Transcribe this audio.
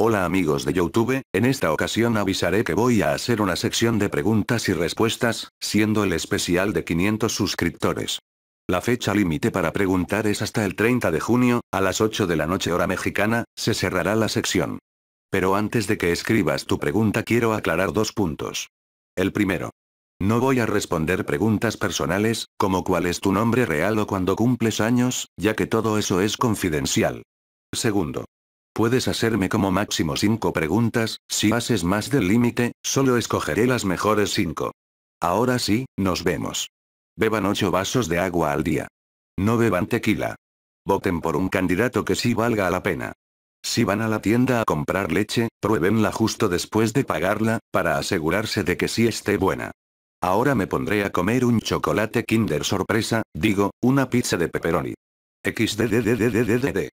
Hola amigos de Youtube, en esta ocasión avisaré que voy a hacer una sección de preguntas y respuestas, siendo el especial de 500 suscriptores. La fecha límite para preguntar es hasta el 30 de junio, a las 8 de la noche hora mexicana, se cerrará la sección. Pero antes de que escribas tu pregunta quiero aclarar dos puntos. El primero. No voy a responder preguntas personales, como cuál es tu nombre real o cuando cumples años, ya que todo eso es confidencial. Segundo. Puedes hacerme como máximo 5 preguntas, si haces más del límite, solo escogeré las mejores 5. Ahora sí, nos vemos. Beban 8 vasos de agua al día. No beban tequila. Voten por un candidato que sí valga la pena. Si van a la tienda a comprar leche, pruébenla justo después de pagarla, para asegurarse de que sí esté buena. Ahora me pondré a comer un chocolate Kinder sorpresa, digo, una pizza de pepperoni. XDDDDDDD.